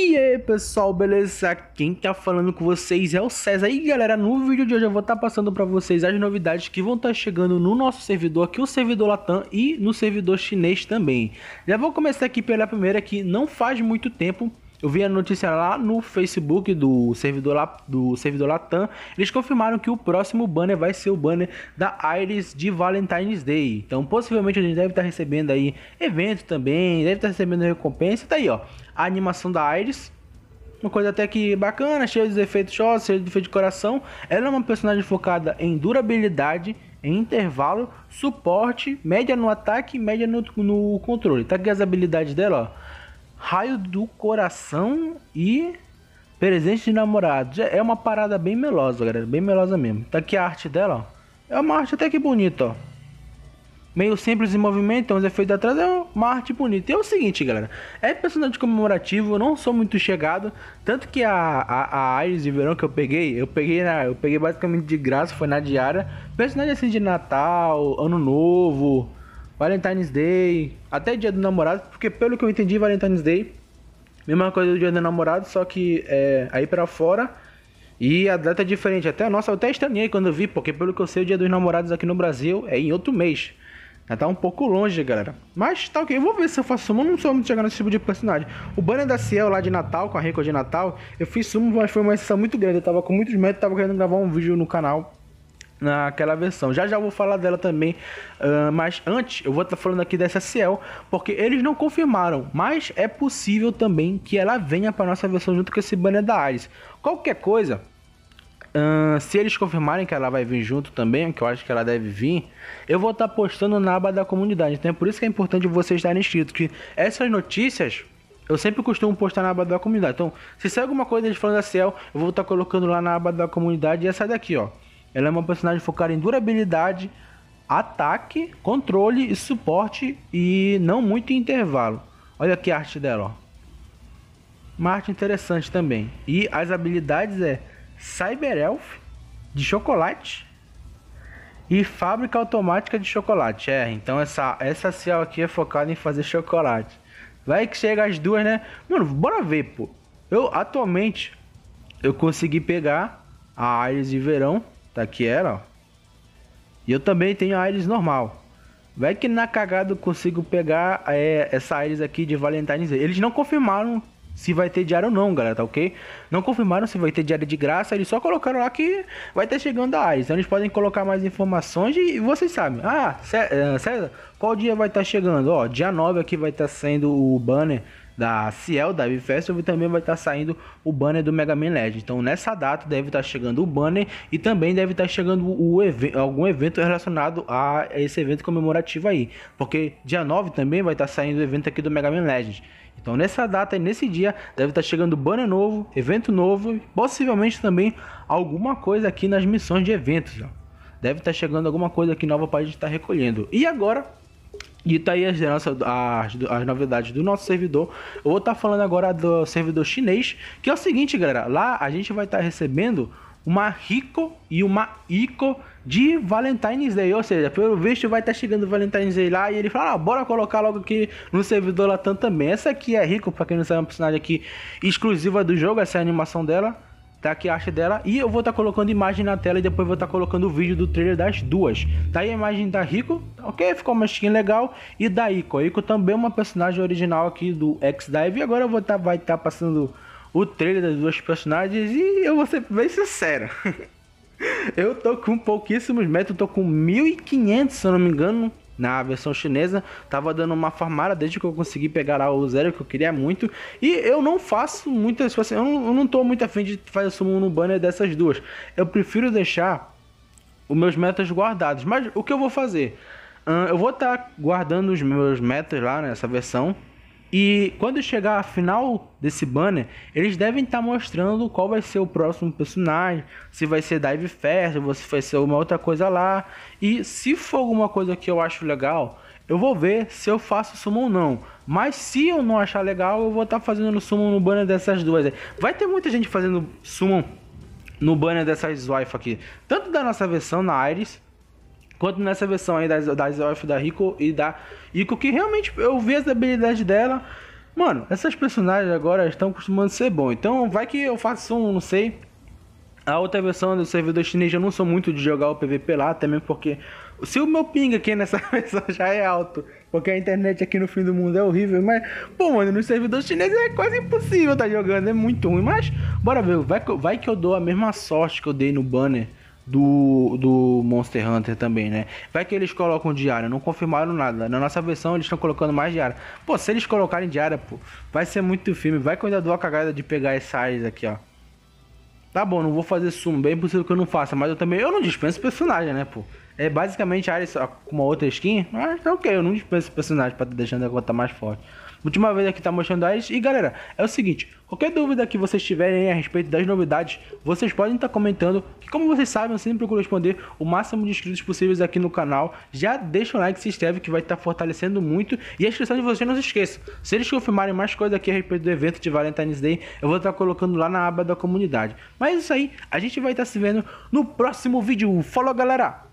E aí pessoal, beleza? Quem tá falando com vocês é o César. E galera, no vídeo de hoje eu vou estar tá passando para vocês as novidades que vão estar tá chegando no nosso servidor aqui, o servidor Latam e no servidor chinês também. Já vou começar aqui pela primeira que não faz muito tempo eu vi a notícia lá no Facebook do servidor, lá, do servidor Latam. Eles confirmaram que o próximo banner vai ser o banner da Iris de Valentine's Day. Então, possivelmente, a gente deve estar recebendo aí evento também, deve estar recebendo recompensa. Tá aí, ó. A animação da Iris. Uma coisa até que bacana, cheia de efeitos shots, cheia de efeito de coração. Ela é uma personagem focada em durabilidade em intervalo, suporte, média no ataque e média no, no controle. Tá aqui as habilidades dela, ó. Raio do Coração e Presente de Namorado. É, é uma parada bem melosa, galera. Bem melosa mesmo. Tá aqui a arte dela, ó. É uma arte até que bonita, ó. Meio simples em movimento, tem uns efeitos atrás, é uma arte bonita. E é o seguinte, galera. É personagem comemorativo, eu não sou muito chegado. Tanto que a, a, a ares de verão que eu peguei, eu peguei na, eu peguei basicamente de graça, foi na diária. Personagem assim de Natal, Ano Novo, Valentine's Day, até Dia do Namorado, porque pelo que eu entendi, Valentine's Day, mesma coisa do Dia do Namorado, só que é, aí para fora e a data é diferente. Até nossa, eu até estranhei quando eu vi, porque pelo que eu sei, o Dia dos Namorados aqui no Brasil é em outro mês. Tá um pouco longe, galera. Mas tá ok. Eu vou ver se eu faço sumo. Eu não sou muito chegando nesse tipo de personagem. O banner da Ciel lá de Natal, com a Record de Natal, eu fiz sumo, mas foi uma sessão muito grande. Eu tava com muitos medos, tava querendo gravar um vídeo no canal naquela versão. Já já vou falar dela também, uh, mas antes eu vou estar tá falando aqui dessa Ciel, porque eles não confirmaram, mas é possível também que ela venha para nossa versão junto com esse banner da Alice. Qualquer coisa, uh, se eles confirmarem que ela vai vir junto também, que eu acho que ela deve vir, eu vou estar tá postando na aba da comunidade. Então é por isso que é importante vocês estarem inscritos, que essas notícias eu sempre costumo postar na aba da comunidade. Então, se sair alguma coisa de falando da Ciel, eu vou estar colocando lá na aba da comunidade e essa daqui, ó. Ela é uma personagem focada em durabilidade, ataque, controle e suporte e não muito intervalo. Olha que arte dela, ó. Uma arte interessante também. E as habilidades é Cyber Elf de chocolate e fábrica automática de chocolate. É, então essa essa cial aqui é focada em fazer chocolate. Vai que chega as duas, né? Mano, bora ver, pô. Eu atualmente eu consegui pegar a Ares de verão Tá aqui era, ó. E eu também tenho a Iris normal. Vai que na cagada eu consigo pegar é, essa Iris aqui de Valentine's Day. Eles não confirmaram se vai ter diário ou não, galera, tá ok? Não confirmaram se vai ter diário de graça, eles só colocaram lá que vai estar tá chegando a Iris. Então eles podem colocar mais informações e vocês sabem. Ah, eh, César, qual dia vai estar tá chegando? Ó, dia 9 aqui vai estar sendo o banner da Ciel, da Festival, e também vai estar tá saindo o banner do Mega Man Legend. Então nessa data deve estar tá chegando o banner e também deve estar tá chegando o ev algum evento relacionado a esse evento comemorativo aí. Porque dia 9 também vai estar saindo o evento aqui do Mega Man Legend. Então nessa data e nesse dia deve estar chegando banner novo, evento novo, possivelmente também alguma coisa aqui nas missões de eventos. Deve estar chegando alguma coisa aqui nova para a gente estar recolhendo. E agora e tá aí as, as, as novidades do nosso servidor. Eu vou estar tá falando agora do servidor chinês, que é o seguinte, galera. Lá a gente vai estar tá recebendo uma Rico e uma Ico de Valentine's Day. Ou seja, pelo visto vai estar tá chegando o Valentine's Day lá e ele fala, ah, bora colocar logo aqui no servidor Latam também. Essa aqui é Rico, para quem não sabe, é uma personagem aqui exclusiva do jogo, essa é a animação dela tá? Que acha dela. E eu vou estar tá colocando imagem na tela e depois vou estar tá colocando o vídeo do trailer das duas. Tá aí a imagem da Rico, ok? Ficou uma skin legal. E da Ico. Ico também é uma personagem original aqui do X-Dive. E agora eu vou tá, vai estar tá passando o trailer das duas personagens. E eu vou ser bem sincero. eu tô com pouquíssimos metros, tô com 1.500, se eu não me engano na versão chinesa. Tava dando uma farmada desde que eu consegui pegar lá o zero que eu queria muito. E eu não faço muitas coisas. Tipo assim, eu, não, eu não tô muito afim de fazer sumo no banner dessas duas. Eu prefiro deixar os meus metas guardados. Mas o que eu vou fazer? eu vou estar tá guardando os meus metas lá nessa versão e quando chegar a final desse banner, eles devem estar tá mostrando qual vai ser o próximo personagem, se vai ser Dive Fest, ou se vai ser uma outra coisa lá. E se for alguma coisa que eu acho legal, eu vou ver se eu faço sumo ou não. Mas se eu não achar legal, eu vou estar tá fazendo sumo no banner dessas duas. Vai ter muita gente fazendo sumo no banner dessas wife aqui. Tanto da nossa versão na Iris, quanto nessa versão aí das, das elf da Rico e da Ico, que realmente eu vi as habilidades dela. Mano, essas personagens agora estão costumando ser bom. Então vai que eu faço um, não sei. A outra versão do servidor chinês eu não sou muito de jogar o PVP lá, também porque se o meu ping aqui nessa versão já é alto, porque a internet aqui no fim do mundo é horrível, mas, pô, mano, nos servidores chineses é quase impossível tá jogando, é muito ruim. Mas, bora ver, vai, vai que eu dou a mesma sorte que eu dei no banner do, do Monster Hunter também, né? Vai que eles colocam diária, não confirmaram nada. Na nossa versão eles estão colocando mais diária. Pô, se eles colocarem diária, pô, vai ser muito filme. Vai que eu ainda dou a cagada de pegar essa áreas aqui, ó. Tá bom, não vou fazer sumo, bem possível que eu não faça, mas eu também eu não dispenso personagem, né, pô? É basicamente a área com uma outra skin, mas ah, tá ok, eu não dispenso personagem pra tá deixando a conta mais forte. Última vez aqui tá mostrando a eles E galera, é o seguinte: qualquer dúvida que vocês tiverem a respeito das novidades, vocês podem estar tá comentando. Que como vocês sabem, eu sempre procuro responder o máximo de inscritos possíveis aqui no canal. Já deixa o like, se inscreve que vai estar tá fortalecendo muito. E a inscrição de vocês não se esqueça. Se eles confirmarem mais coisa aqui a respeito do evento de Valentine's Day, eu vou estar tá colocando lá na aba da comunidade. Mas é isso aí, a gente vai estar tá se vendo no próximo vídeo. Falou, galera!